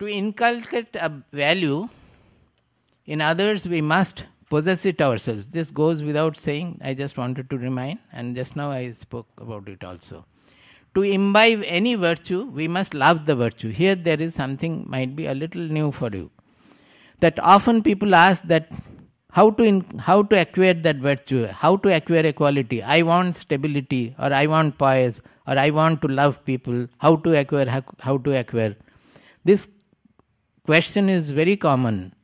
To inculcate a value in others, we must possess it ourselves. This goes without saying. I just wanted to remind, and just now I spoke about it also. To imbibe any virtue, we must love the virtue. Here, there is something might be a little new for you. That often people ask that how to in, how to acquire that virtue how to acquire equality. i want stability or i want poise or i want to love people how to acquire how, how to acquire this question is very common,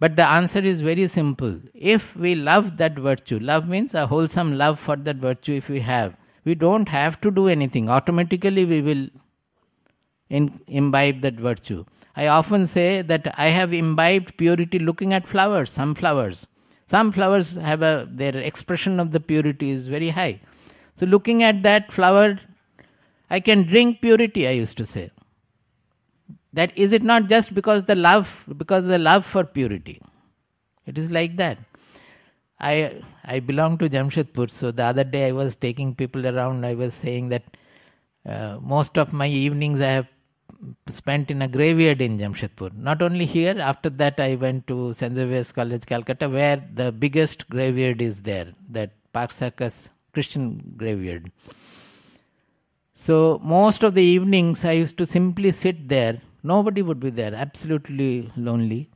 but the answer is very simple. If we love that virtue, love means a wholesome love for that virtue, if we have, we don't have to do anything. Automatically, we will in, imbibe that virtue. I often say that I have imbibed purity looking at flowers, some flowers. Some flowers have a, their expression of the purity is very high. So, looking at that flower, I can drink purity, I used to say that is it not just because the love because the love for purity it is like that i i belong to jamshedpur so the other day i was taking people around i was saying that uh, most of my evenings i have spent in a graveyard in jamshedpur not only here after that i went to st xavier's college calcutta where the biggest graveyard is there that park circus christian graveyard so most of the evenings I used to simply sit there Nobody would be there, absolutely lonely.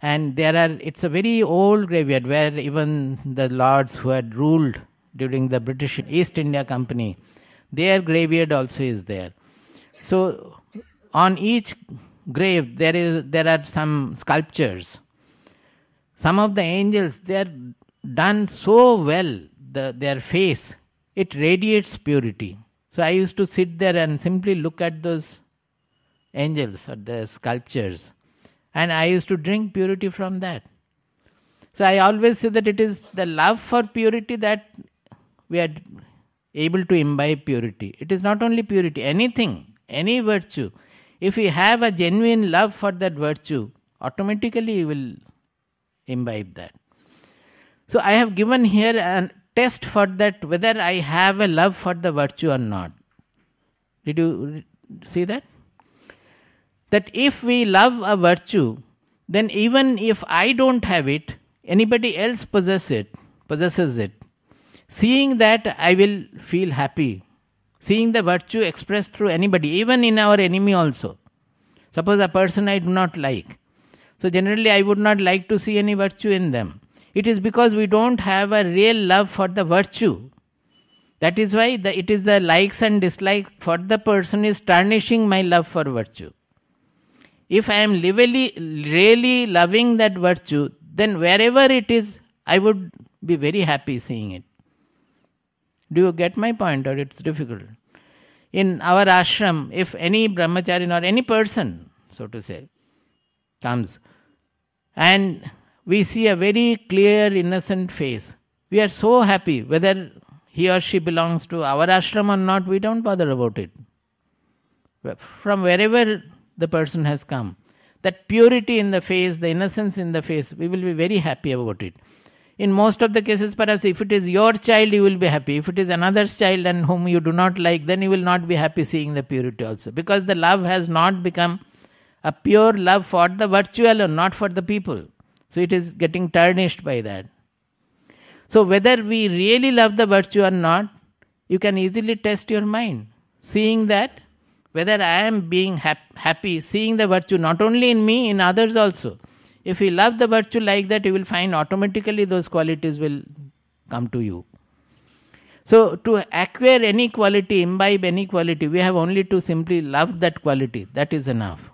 And there are, it's a very old graveyard where even the lords who had ruled during the British East India Company, their graveyard also is there. So on each grave there is there are some sculptures. Some of the angels they are done so well, the, their face it radiates purity. So I used to sit there and simply look at those angels or the sculptures. And I used to drink purity from that. So I always say that it is the love for purity that we are able to imbibe purity. It is not only purity, anything, any virtue. If we have a genuine love for that virtue, automatically you will imbibe that. So I have given here a test for that whether I have a love for the virtue or not. Did you see that? that if we love a virtue, then even if I don't have it, anybody else possess it, possesses it. Seeing that, I will feel happy. Seeing the virtue expressed through anybody, even in our enemy also. Suppose a person I do not like. So generally, I would not like to see any virtue in them. It is because we don't have a real love for the virtue. That is why the, it is the likes and dislikes for the person is tarnishing my love for virtue if I am really, really loving that virtue, then wherever it is, I would be very happy seeing it. Do you get my point, or it's difficult? In our ashram, if any brahmacharin or any person, so to say, comes and we see a very clear, innocent face, we are so happy whether he or she belongs to our ashram or not, we don't bother about it. From wherever the person has come. That purity in the face, the innocence in the face, we will be very happy about it. In most of the cases, perhaps if it is your child, you will be happy. If it is another's child and whom you do not like, then you will not be happy seeing the purity also. Because the love has not become a pure love for the virtue alone, not for the people. So it is getting tarnished by that. So whether we really love the virtue or not, you can easily test your mind. Seeing that whether I am being happy, seeing the virtue not only in me, in others also. If you love the virtue like that, you will find automatically those qualities will come to you. So, to acquire any quality, imbibe any quality, we have only to simply love that quality. That is enough.